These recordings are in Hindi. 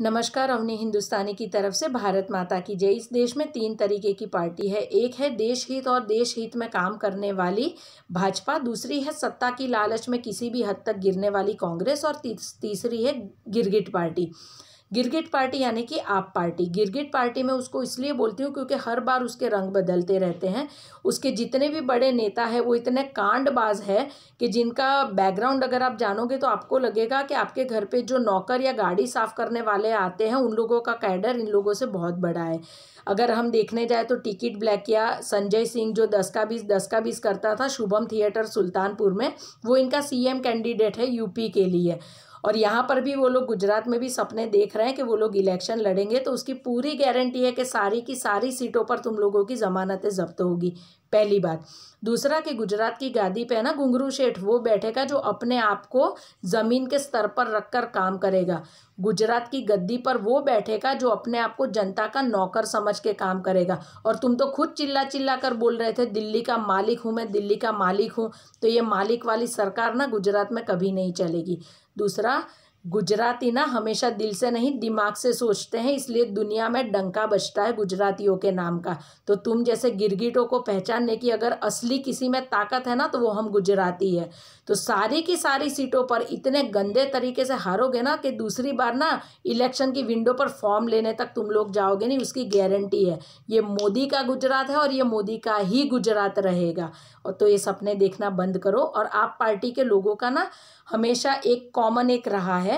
नमस्कार अवनी हिंदुस्तानी की तरफ से भारत माता की जय इस देश में तीन तरीके की पार्टी है एक है देश हित और देश हित में काम करने वाली भाजपा दूसरी है सत्ता की लालच में किसी भी हद तक गिरने वाली कांग्रेस और तीसरी है गिरगिट पार्टी गिरगिट पार्टी यानी कि आप पार्टी गिरगिट पार्टी में उसको इसलिए बोलती हूँ क्योंकि हर बार उसके रंग बदलते रहते हैं उसके जितने भी बड़े नेता है वो इतने कांडबाज है कि जिनका बैकग्राउंड अगर आप जानोगे तो आपको लगेगा कि आपके घर पर जो नौकर या गाड़ी साफ करने वाले आते हैं उन लोगों का कैडर इन लोगों से बहुत बड़ा है अगर हम देखने जाए तो टिकट ब्लैक या संजय सिंह जो दस का बीस दस का बीस करता था शुभम थिएटर सुल्तानपुर में वो इनका सीएम कैंडिडेट है यूपी के लिए और यहाँ पर भी वो लोग गुजरात में भी सपने देख रहे हैं कि वो लोग इलेक्शन लड़ेंगे तो उसकी पूरी गारंटी है कि सारी की सारी सीटों पर तुम लोगों की ज़मानतें जब्त होगी पहली बात दूसरा कि गुजरात की गादी पे है ना घुंगरू शेठ वो बैठेगा जो अपने आप को ज़मीन के स्तर पर रखकर काम करेगा गुजरात की गद्दी पर वो बैठेगा जो अपने आप को जनता का नौकर समझ के काम करेगा और तुम तो खुद चिल्ला चिल्ला कर बोल रहे थे दिल्ली का मालिक हूँ मैं दिल्ली का मालिक हूँ तो ये मालिक वाली सरकार ना गुजरात में कभी नहीं चलेगी दूसरा गुजराती ना हमेशा दिल से नहीं दिमाग से सोचते हैं इसलिए दुनिया में डंका बजता है गुजरातियों के नाम का तो तुम जैसे गिरगिटों को पहचानने की अगर असली किसी में ताकत है ना तो वो हम गुजराती है तो सारी की सारी सीटों पर इतने गंदे तरीके से हारोगे ना कि दूसरी बार ना इलेक्शन की विंडो पर फॉर्म लेने तक तुम लोग जाओगे नहीं उसकी गारंटी है ये मोदी का गुजरात है और ये मोदी का ही गुजरात रहेगा और तो ये सपने देखना बंद करो और आप पार्टी के लोगों का ना हमेशा एक कॉमन एक रहा है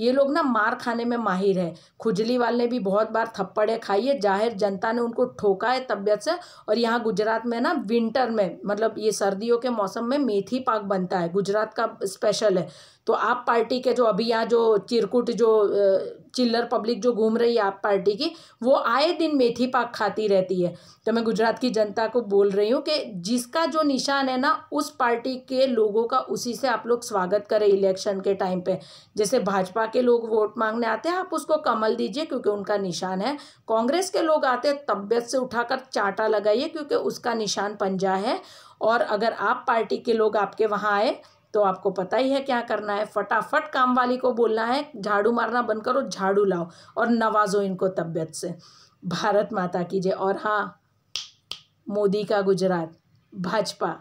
ये लोग ना मार खाने में माहिर है खुजली वाले भी बहुत बार थप्पड़े खाई है जाहिर जनता ने उनको ठोका है तबियत से और यहाँ गुजरात में ना विंटर में मतलब ये सर्दियों के मौसम में मेथी पाक बनता है गुजरात का स्पेशल है तो आप पार्टी के जो अभी यहाँ जो चिरकुट जो चिल्लर पब्लिक जो घूम रही है आप पार्टी की वो आए दिन मेथी पाक खाती रहती है तो मैं गुजरात की जनता को बोल रही हूँ कि जिसका जो निशान है ना उस पार्टी के लोगों का उसी से आप लोग स्वागत करें इलेक्शन के टाइम पे जैसे भाजपा के लोग वोट मांगने आते हैं आप उसको कमल दीजिए क्योंकि उनका निशान है कांग्रेस के लोग आते हैं तबियत से उठाकर चाटा लगाइए क्योंकि उसका निशान पंजा है और अगर आप पार्टी के लोग आपके वहाँ आए तो आपको पता ही है क्या करना है फटाफट काम वाली को बोलना है झाड़ू मारना बंद करो झाड़ू लाओ और नवाजो इनको तबियत से भारत माता कीजिए और हाँ मोदी का गुजरात भाजपा